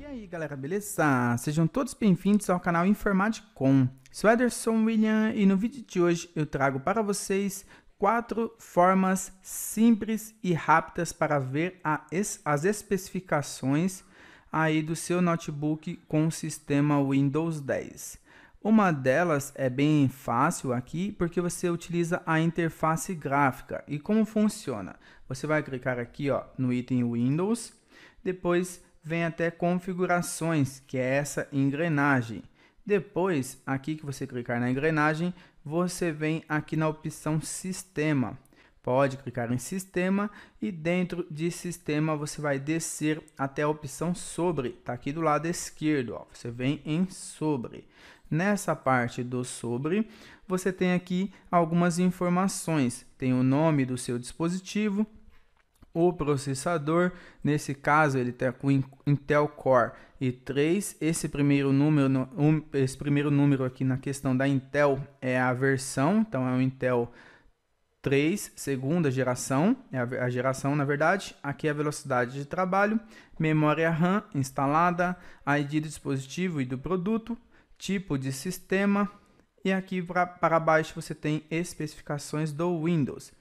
E aí galera, beleza? Sejam todos bem-vindos ao canal Informaticom. Sou Ederson William e no vídeo de hoje eu trago para vocês quatro formas simples e rápidas para ver as especificações aí do seu notebook com o sistema Windows 10. Uma delas é bem fácil aqui porque você utiliza a interface gráfica. E como funciona? Você vai clicar aqui ó, no item Windows, depois vem até configurações, que é essa engrenagem. Depois, aqui que você clicar na engrenagem, você vem aqui na opção sistema. Pode clicar em sistema e dentro de sistema você vai descer até a opção sobre, tá aqui do lado esquerdo, ó. Você vem em sobre. Nessa parte do sobre, você tem aqui algumas informações. Tem o nome do seu dispositivo, o processador, nesse caso, ele está com Intel Core i3. Esse primeiro número, um, esse primeiro número aqui na questão da Intel é a versão, então é o Intel 3, segunda geração, é a geração na verdade. Aqui é a velocidade de trabalho, memória RAM instalada, ID do dispositivo e do produto, tipo de sistema. E aqui para baixo você tem especificações do Windows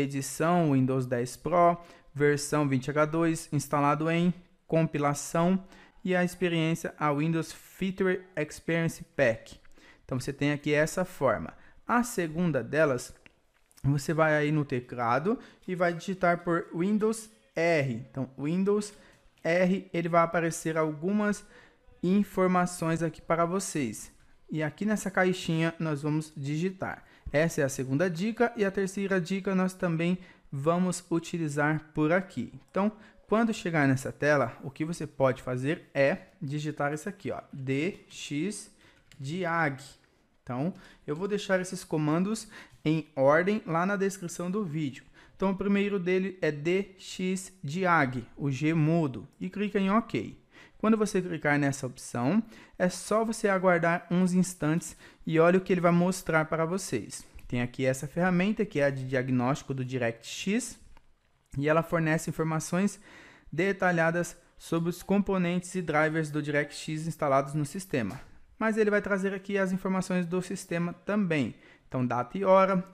edição Windows 10 Pro, versão 20H2, instalado em compilação e a experiência a Windows Feature Experience Pack. Então você tem aqui essa forma. A segunda delas, você vai aí no teclado e vai digitar por Windows R. Então Windows R, ele vai aparecer algumas informações aqui para vocês. E aqui nessa caixinha nós vamos digitar essa é a segunda dica e a terceira dica nós também vamos utilizar por aqui. Então, quando chegar nessa tela, o que você pode fazer é digitar isso aqui, ó, diag. Então, eu vou deixar esses comandos em ordem lá na descrição do vídeo. Então, o primeiro dele é diag, o G mudo, e clica em OK. Quando você clicar nessa opção, é só você aguardar uns instantes e olha o que ele vai mostrar para vocês. Tem aqui essa ferramenta que é a de diagnóstico do DirectX e ela fornece informações detalhadas sobre os componentes e drivers do DirectX instalados no sistema. Mas ele vai trazer aqui as informações do sistema também. Então, data e hora,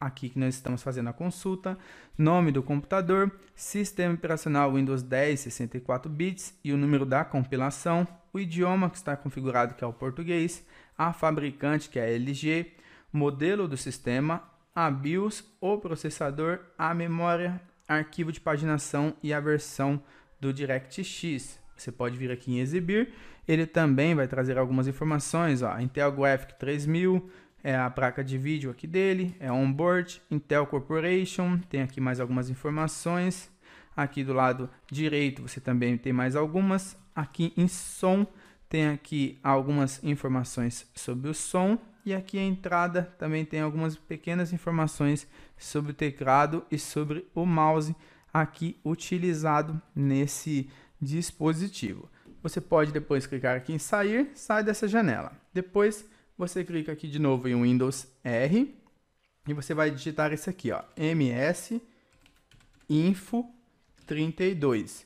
aqui que nós estamos fazendo a consulta, nome do computador, sistema operacional Windows 10 64 bits e o número da compilação, o idioma que está configurado que é o português, a fabricante que é a LG, modelo do sistema, a BIOS, o processador, a memória, arquivo de paginação e a versão do DirectX. Você pode vir aqui em exibir. Ele também vai trazer algumas informações, ó, Intel Graphic 3000, é a placa de vídeo aqui dele, é onboard, Intel Corporation, tem aqui mais algumas informações. Aqui do lado direito você também tem mais algumas. Aqui em som tem aqui algumas informações sobre o som e aqui a entrada também tem algumas pequenas informações sobre o teclado e sobre o mouse aqui utilizado nesse dispositivo. Você pode depois clicar aqui em sair, sai dessa janela. Depois você clica aqui de novo em Windows R e você vai digitar esse aqui, ó, ms info 32.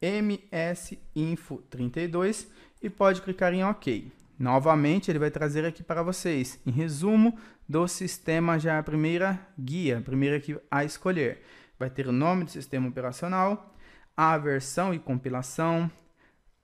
ms info 32 e pode clicar em OK. Novamente, ele vai trazer aqui para vocês, em resumo do sistema já é a primeira guia, a primeira que a escolher. Vai ter o nome do sistema operacional, a versão e compilação,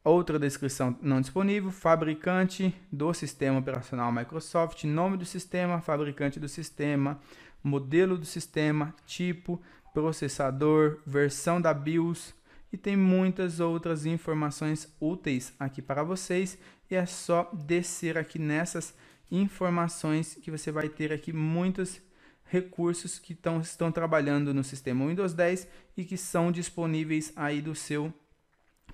Outra descrição não disponível: fabricante do sistema operacional Microsoft, nome do sistema, fabricante do sistema, modelo do sistema, tipo, processador, versão da BIOS e tem muitas outras informações úteis aqui para vocês. E é só descer aqui nessas informações que você vai ter aqui muitos recursos que tão, estão trabalhando no sistema Windows 10 e que são disponíveis aí do seu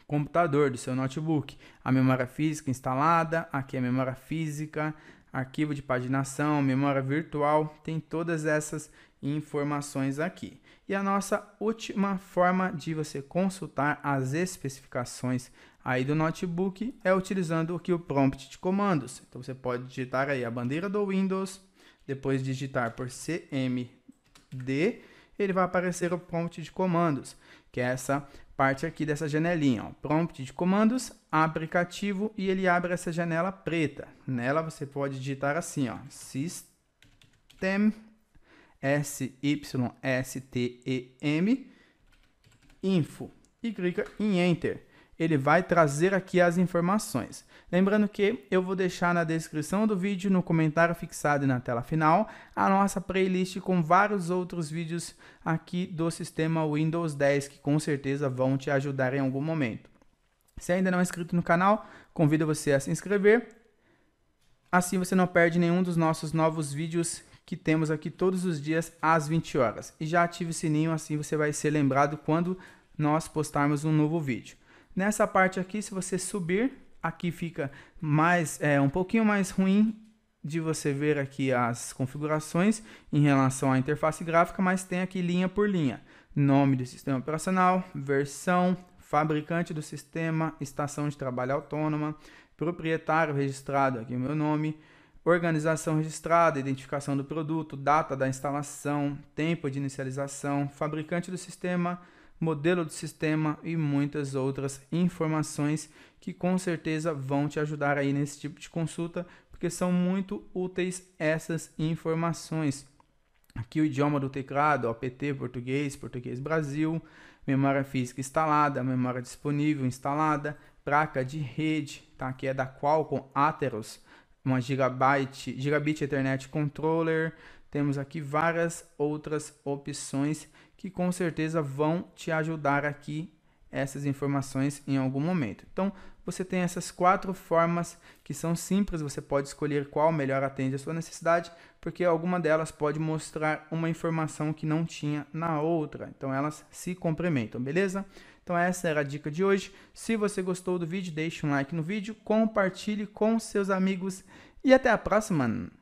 computador, do seu notebook. A memória física instalada, aqui a é memória física, arquivo de paginação, memória virtual, tem todas essas informações aqui. E a nossa última forma de você consultar as especificações aí do notebook é utilizando aqui o prompt de comandos. Então você pode digitar aí a bandeira do Windows, depois digitar por CMD, ele vai aparecer o prompt de comandos, que é essa parte aqui dessa janelinha. Ó. Prompt de comandos, aplicativo e ele abre essa janela preta. Nela você pode digitar assim, ó, system s y s t e m info e clica em enter ele vai trazer aqui as informações. Lembrando que eu vou deixar na descrição do vídeo, no comentário fixado e na tela final, a nossa playlist com vários outros vídeos aqui do sistema Windows 10 que com certeza vão te ajudar em algum momento. Se ainda não é inscrito no canal, convido você a se inscrever. Assim você não perde nenhum dos nossos novos vídeos que temos aqui todos os dias às 20 horas. E já ative o sininho, assim você vai ser lembrado quando nós postarmos um novo vídeo. Nessa parte aqui, se você subir, aqui fica mais é, um pouquinho mais ruim de você ver aqui as configurações em relação à interface gráfica, mas tem aqui linha por linha. Nome do sistema operacional, versão, fabricante do sistema, estação de trabalho autônoma, proprietário registrado, aqui o meu nome, organização registrada, identificação do produto, data da instalação, tempo de inicialização, fabricante do sistema, modelo do sistema e muitas outras informações que com certeza vão te ajudar aí nesse tipo de consulta, porque são muito úteis essas informações. Aqui o idioma do teclado, apt português, português Brasil, memória física instalada, memória disponível instalada, placa de rede, tá? Que é da Qualcomm Atheros, uma gigabyte, gigabit Ethernet controller, temos aqui várias outras opções que com certeza vão te ajudar aqui essas informações em algum momento. Então, você tem essas quatro formas que são simples, você pode escolher qual melhor atende a sua necessidade, porque alguma delas pode mostrar uma informação que não tinha na outra. Então, elas se complementam, beleza? Então, essa era a dica de hoje. Se você gostou do vídeo, deixe um like no vídeo, compartilhe com seus amigos e até a próxima!